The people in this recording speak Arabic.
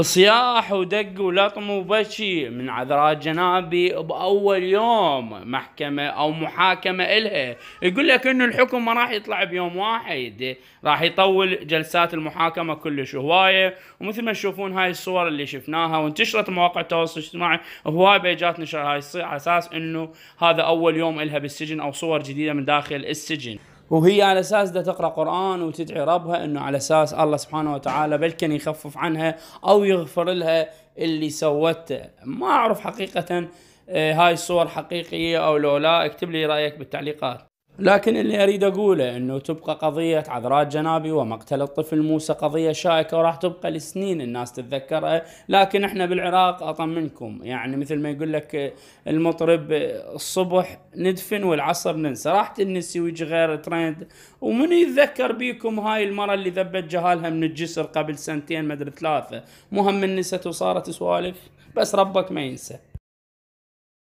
صياح ودق ولطم وبشي من عذراء جنابي باول يوم محكمه او محاكمه الها يقول لك انه الحكم ما راح يطلع بيوم واحد راح يطول جلسات المحاكمه كلش هوايه ومثل ما تشوفون هاي الصور اللي شفناها وانتشرت مواقع التواصل الاجتماعي هواي بيجات نشر هاي الصيحه على اساس انه هذا اول يوم الها بالسجن او صور جديده من داخل السجن وهي على اساس ده تقرا قران وتدعي ربها انه على اساس الله سبحانه وتعالى بلكن يخفف عنها او يغفر لها اللي سوته ما اعرف حقيقه آه، هاي الصور حقيقيه او لو لا اكتب لي رايك بالتعليقات لكن اللي اريد اقوله انه تبقى قضيه عذراء جنابي ومقتل الطفل موسى قضيه شائكه وراح تبقى لسنين الناس تتذكرها، لكن احنا بالعراق اطمنكم يعني مثل ما يقول لك المطرب الصبح ندفن والعصر ننسى، راح تنسي ويجي غير ترند ومن يتذكر بيكم هاي المره اللي ذبت جهالها من الجسر قبل سنتين مدري ثلاثه، مهم نست وصارت سوالف بس ربك ما ينسى.